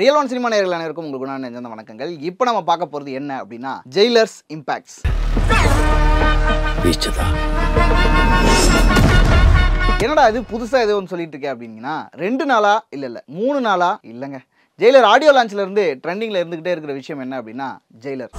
real one cinema நேர்கள் அனைவருக்கும் உங்களுக்கு நான் நினைந்த வணக்கங்கள் இப்போ நம்ம பார்க்க போகிறது என்ன அப்படின்னா ஜெயிலர்ஸ் இம்பாக்ட்ஸ் என்னடா இது புதுசாக எதுவும் சொல்லிட்டு இருக்கேன் அப்படின்னா ரெண்டு நாளா இல்லை இல்லை மூணு நாளா இல்லைங்க ஜெயிலர் ஆடியோ லான்ச்ல இருந்து ட்ரெண்டிங்ல இருந்துகிட்டே இருக்கிற விஷயம் என்ன அப்படின்னா ஜெயிலர்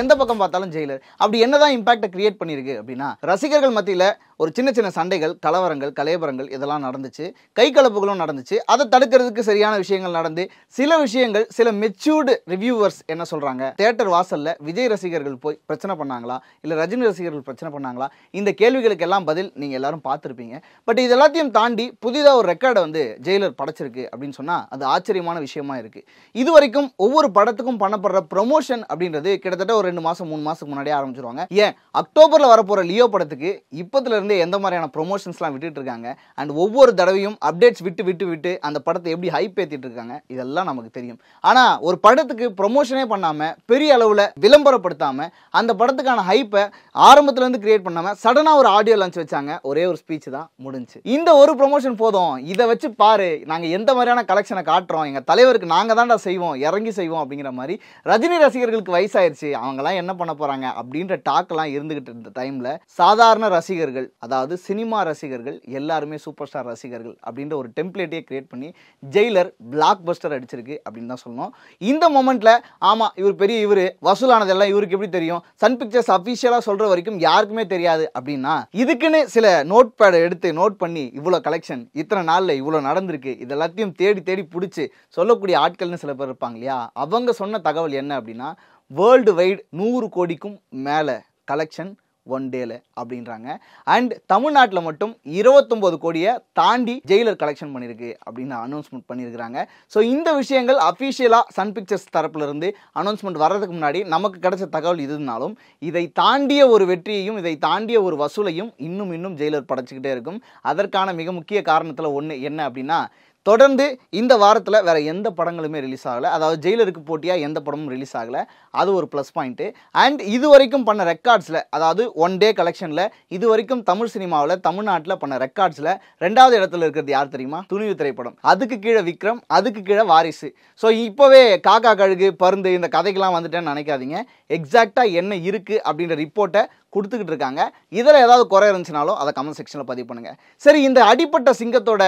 எந்த பக்கம் பார்த்தாலும் ஜெயிலர் அப்படி என்னதான் இம்பாக்டை கிரியேட் பண்ணியிருக்கு அப்படின்னா ரசிகர்கள் மத்தியில் ஒரு சின்ன சின்ன சண்டைகள் கலவரங்கள் கலையபரங்கள் இதெல்லாம் நடந்துச்சு கை கலப்புகளும் நடந்துச்சு அதை தடுக்கிறதுக்கு சரியான விஷயங்கள் நடந்து சில விஷயங்கள் சில மெச்சூர்டு ரிவ்யூவர்ஸ் என்ன சொல்கிறாங்க தேட்டர் வாசலில் விஜய் ரசிகர்கள் போய் பிரச்சனை பண்ணாங்களா இல்லை ரஜினி ரசிகர்கள் பிரச்சனை பண்ணாங்களா இந்த கேள்விகளுக்கு எல்லாம் பதில் நீங்கள் எல்லாரும் பார்த்துருப்பீங்க பட் இது எல்லாத்தையும் தாண்டி புதிதாக ஒரு ரெக்கார்டை வந்து ஜெயிலர் படைச்சிருக்கு அப்படின்னு சொன்னால் அது ஆச்சரியமான விஷயமா இருக்குது இது வரைக்கும் ஒவ்வொரு படத்துக்கும் பண்ணப்படுற ப்ரொமோஷன் அப்படின்றது கிட்டத்தட்ட ஒரு ரெண்டு மாதம் மூணு மாதத்துக்கு முன்னாடியே ஆரம்பிச்சிருவாங்க ஏன் அக்டோபரில் வரப்போகிற லியோ படத்துக்கு இப்போதுலேருந்து வந்து எந்த மாதிரியான ப்ரொமோஷன்ஸ்லாம் விட்டுட்டு இருக்காங்க அண்ட் ஒவ்வொரு தடவையும் அப்டேட்ஸ் விட்டு விட்டு விட்டு அந்த படத்தை எப்படி ஹைப் ஏற்றிட்டு இருக்காங்க இதெல்லாம் நமக்கு தெரியும் ஆனால் ஒரு படத்துக்கு ப்ரொமோஷனே பண்ணாமல் பெரிய அளவில் விளம்பரப்படுத்தாமல் அந்த படத்துக்கான ஹைப்பை ஆரம்பத்துலேருந்து கிரியேட் பண்ணாமல் சடனாக ஒரு ஆடியோ லான்ச் வச்சாங்க ஒரே ஒரு ஸ்பீச் தான் முடிஞ்சு இந்த ஒரு ப்ரொமோஷன் போதும் இதை வச்சு பாரு நாங்கள் எந்த மாதிரியான கலெக்ஷனை காட்டுறோம் எங்கள் தலைவருக்கு நாங்கள் தான்டா செய்வோம் இறங்கி செய்வோம் அப்படிங்கிற மாதிரி ரஜினி ரசிகர்களுக்கு வயசாயிருச்சு அவங்களாம் என்ன பண்ண போகிறாங்க அப்படின்ற டாக்லாம் இருந்துகிட்டு இருந்த டைமில் சாதாரண ரசிகர்கள் அதாவது சினிமா ரசிகர்கள் எல்லாருமே சூப்பர் ஸ்டார் ரசிகர்கள் அப்படின்ற ஒரு டெம்ப்ளேட்டையே கிரியேட் பண்ணி ஜெயிலர் பிளாக் பஸ்டர் அடிச்சிருக்கு அப்படின்னு தான் சொல்லணும் இந்த மொமெண்ட்டில் ஆமாம் இவர் பெரிய இவர் வசூலானதெல்லாம் இவருக்கு எப்படி தெரியும் சன் பிக்சர்ஸ் அஃபிஷியலாக சொல்கிற வரைக்கும் யாருக்குமே தெரியாது அப்படின்னா இதுக்குன்னு சில நோட் பேடை எடுத்து நோட் பண்ணி இவ்வளோ கலெக்ஷன் இத்தனை நாளில் இவ்வளோ நடந்திருக்கு இது எல்லாத்தையும் தேடி தேடி பிடிச்சி சொல்லக்கூடிய ஆட்கள்னு சில பேர் இருப்பாங்க இல்லையா அவங்க சொன்ன தகவல் என்ன அப்படின்னா வேர்ல்டு வைடு நூறு கோடிக்கும் மேலே கலெக்ஷன் ஒன் டேல அப்படின்றாங்க அண்ட் தமிழ்நாட்டில் மட்டும் இருபத்தொம்போது கோடியை தாண்டி ஜெயிலர் கலெக்ஷன் பண்ணியிருக்கு அப்படின்னு அனௌன்ஸ்மெண்ட் பண்ணியிருக்கிறாங்க ஸோ இந்த விஷயங்கள் அஃபிஷியலாக சன் பிக்சர்ஸ் தரப்புலேருந்து அனௌன்ஸ்மெண்ட் வர்றதுக்கு முன்னாடி நமக்கு கிடைச்ச தகவல் இதுனாலும் இதை தாண்டிய ஒரு வெற்றியையும் இதை தாண்டிய ஒரு வசூலையும் இன்னும் இன்னும் ஜெயிலர் படைச்சிக்கிட்டே இருக்கும் அதற்கான மிக முக்கிய காரணத்தில் ஒன்று என்ன அப்படின்னா தொடர்ந்து இந்த வாரத்தில் வேறு எந்த படங்களுமே ரிலீஸ் ஆகலை அதாவது ஜெயிலருக்கு போட்டியாக எந்த படமும் ரிலீஸ் ஆகலை அது ஒரு ப்ளஸ் பாயிண்ட்டு அண்ட் இது வரைக்கும் பண்ண ரெக்கார்ட்ஸில் அதாவது ஒன் டே கலெக்ஷனில் இது வரைக்கும் தமிழ் சினிமாவில் தமிழ்நாட்டில் பண்ண ரெக்கார்ட்ஸில் ரெண்டாவது இடத்துல இருக்கிறது யார் தெரியுமா துணிவு திரைப்படம் அதுக்கு கீழே விக்ரம் அதுக்கு கீழே வாரிசு ஸோ இப்போவே காக்கா கழுகு பருந்து இந்த கதைக்கெல்லாம் வந்துட்டேன்னு நினைக்காதீங்க எக்ஸாக்டாக என்ன இருக்குது அப்படின்ற ரிப்போர்ட்டை கொடுத்துக்கிட்டு இருக்காங்க இதில் ஏதாவது குறை இருந்துச்சுனாலும் அதை கமெண்ட் செக்ஷனில் பதிவு பண்ணுங்கள் சரி இந்த அடிப்பட்ட சிங்கத்தோட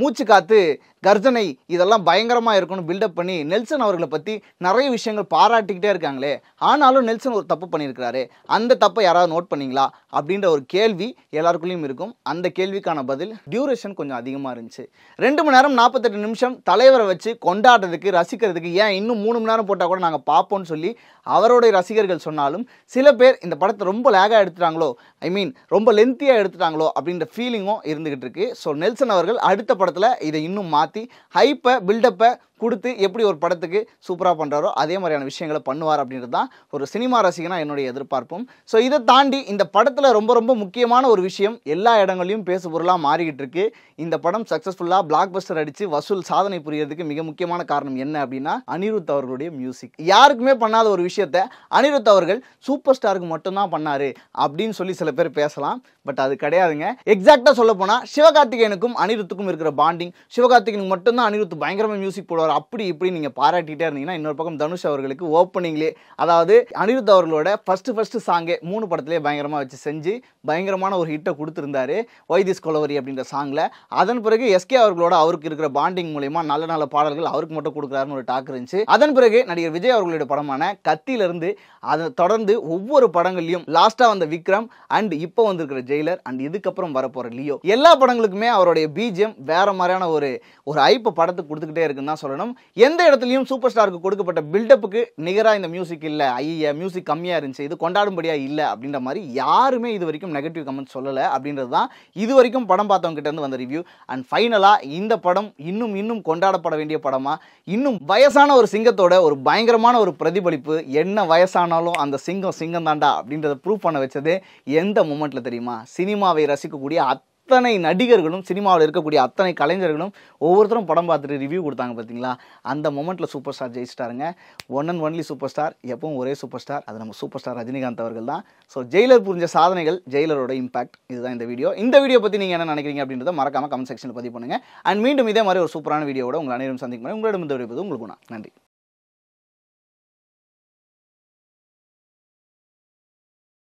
மூச்சு காற்று கர்ஜனை இதெல்லாம் பயங்கரமாக இருக்கும்னு பில்டப் பண்ணி நெல்சன் அவர்களை பற்றி நிறைய விஷயங்கள் பாராட்டிக்கிட்டே இருக்காங்களே ஆனாலும் நெல்சன் ஒரு தப்பு பண்ணியிருக்கிறாரு அந்த தப்பை யாராவது நோட் பண்ணிங்களா அப்படின்ற ஒரு கேள்வி எல்லாருக்குள்ளேயும் இருக்கும் அந்த கேள்விக்கான பதில் டியூரேஷன் கொஞ்சம் அதிகமாக இருந்துச்சு ரெண்டு மணி நேரம் நாற்பத்தெட்டு நிமிஷம் தலைவரை வச்சு கொண்டாடுறதுக்கு ரசிக்கிறதுக்கு ஏன் இன்னும் மூணு மணி நேரம் போட்டால் கூட நாங்கள் பார்ப்போம்னு சொல்லி அவருடைய ரசிகர்கள் சொன்னாலும் சில பேர் இந்த படத்தை ரொம்ப லேகாக எடுத்துட்டாங்களோ ஐ மீன் ரொம்ப லென்த்தியாக எடுத்துட்டாங்களோ அப்படின்ற ஃபீலிங்கும் இருந்துகிட்டு இருக்கு ஸோ நெல்சன் அவர்கள் அடுத்த படத்தில் இதை இன்னும் மாற்றி மாற்றி ஹைப்பை பில்டப்பை கொடுத்து எப்படி ஒரு படத்துக்கு சூப்பராக பண்ணுறாரோ அதே மாதிரியான விஷயங்களை பண்ணுவார் அப்படின்றது தான் ஒரு சினிமா ரசிகனாக என்னுடைய எதிர்பார்ப்பும் ஸோ இதை தாண்டி இந்த படத்தில் ரொம்ப ரொம்ப முக்கியமான ஒரு விஷயம் எல்லா இடங்களையும் பொருளாக மாறிக்கிட்டு இருக்கு இந்த படம் சக்ஸஸ்ஃபுல்லாக பிளாக் பஸ்டர் அடித்து வசூல் சாதனை புரியறதுக்கு மிக முக்கியமான காரணம் என்ன அப்படின்னா அனிருத் அவர்களுடைய மியூசிக் யாருக்குமே பண்ணாத ஒரு விஷயத்த அனிருத் அவர்கள் சூப்பர் ஸ்டாருக்கு மட்டும்தான் பண்ணார் அப்படின்னு சொல்லி சில பேர் பேசலாம் பட் அது கிடையாதுங்க எக்ஸாக்டாக சொல்ல போனால் சிவகார்த்திகேயனுக்கும் அனிருத்துக்கும் இருக்கிற பாண்டிங் சிவகார்த்திகேயன் ஓப்பனிங் மட்டும்தான் அனிருத் பயங்கரமாக மியூசிக் போடுவார் அப்படி இப்படி நீங்கள் பாராட்டிகிட்டே இருந்தீங்கன்னா இன்னொரு பக்கம் தனுஷ் அவர்களுக்கு ஓப்பனிங்லேயே அதாவது அனிருத் அவர்களோட ஃபஸ்ட்டு ஃபஸ்ட்டு சாங்கே மூணு படத்துலேயே பயங்கரமாக வச்சு செஞ்சு பயங்கரமான ஒரு ஹிட்டை கொடுத்துருந்தாரு வைதிஸ் கொலவரி அப்படின்ற சாங்கில் அதன் பிறகு எஸ்கே அவர்களோட அவருக்கு இருக்கிற பாண்டிங் மூலயமா நல்ல நல்ல பாடல்கள் அவருக்கு மட்டும் கொடுக்குறாருன்னு ஒரு டாக் இருந்துச்சு அதன் பிறகு நடிகர் விஜய் அவர்களுடைய படமான கத்தியிலிருந்து அதை தொடர்ந்து ஒவ்வொரு படங்கள்லையும் லாஸ்ட்டாக வந்த விக்ரம் அண்ட் இப்போ வந்திருக்கிற ஜெயிலர் அண்ட் இதுக்கப்புறம் வரப்போகிற லியோ எல்லா படங்களுக்குமே அவருடைய பிஜிஎம் வேற மாதிரியான ஒரு ஒரு ஐப்பை படத்துக்கு கொடுத்துக்கிட்டே இருக்குன்னு தான் சொல்லணும் எந்த இடத்துலையும் சூப்பர் ஸ்டாருக்கு கொடுக்கப்பட்ட பில்டப்புக்கு நிகராக இந்த மியூசிக் இல்லை ஐயா மியூசிக் கம்மியாக இருந்துச்சு இது கொண்டாடும்படியாக இல்லை அப்படின்ற மாதிரி யாருமே இது வரைக்கும் நெகட்டிவ் கமெண்ட் சொல்லலை அப்படின்றது தான் இது வரைக்கும் படம் பார்த்தவங்ககிட்டேருந்து வந்த ரிவ்யூ அண்ட் ஃபைனலாக இந்த படம் இன்னும் இன்னும் கொண்டாடப்பட வேண்டிய படமாக இன்னும் வயசான ஒரு சிங்கத்தோட ஒரு பயங்கரமான ஒரு பிரதிபலிப்பு என்ன வயசானாலும் அந்த சிங்கம் சிங்கம் தாண்டா அப்படின்றத ப்ரூவ் பண்ண வச்சது எந்த மூமெண்ட்டில் தெரியுமா சினிமாவை ரசிக்கக்கூடிய அத் அத்தனை நடிகர்களும் சினிமாவில் இருக்கக்கூடிய அத்தனை கலைஞர்களும் ஒவ்வொருத்தரும் படம் பார்த்துட்டு ரிவ்யூ கொடுத்தாங்க பார்த்தீங்களா அந்த மொமெண்ட்டில் சூப்பர் ஸ்டார் ஜெயிச்சிட்டாருங்க one and only super star எப்பவும் ஒரே சூப்பர் ஸ்டார் அது நம்ம சூப்பர் ஸ்டார் ரஜினிகாந்த் அவர்கள் தான் ஸோ ஜெயிலர் புரிஞ்ச சாதனைகள் ஜெயிலரோட இம்பாக்ட் இதுதான் இந்த வீடியோ இந்த வீடியோ பற்றி நீங்கள் என்ன நினைக்கிறீங்க அப்படின்றத மறக்காமல் கமெண்ட் செக்ஷனில் பதிவு பண்ணுங்கள் அண்ட் மீண்டும் இதே மாதிரி ஒரு சூப்பரான வீடியோவோட உங்கள் அனைவரும் சந்திக்கும் உங்களிடம் இந்த வீடியோ உங்களுக்கு நன்றி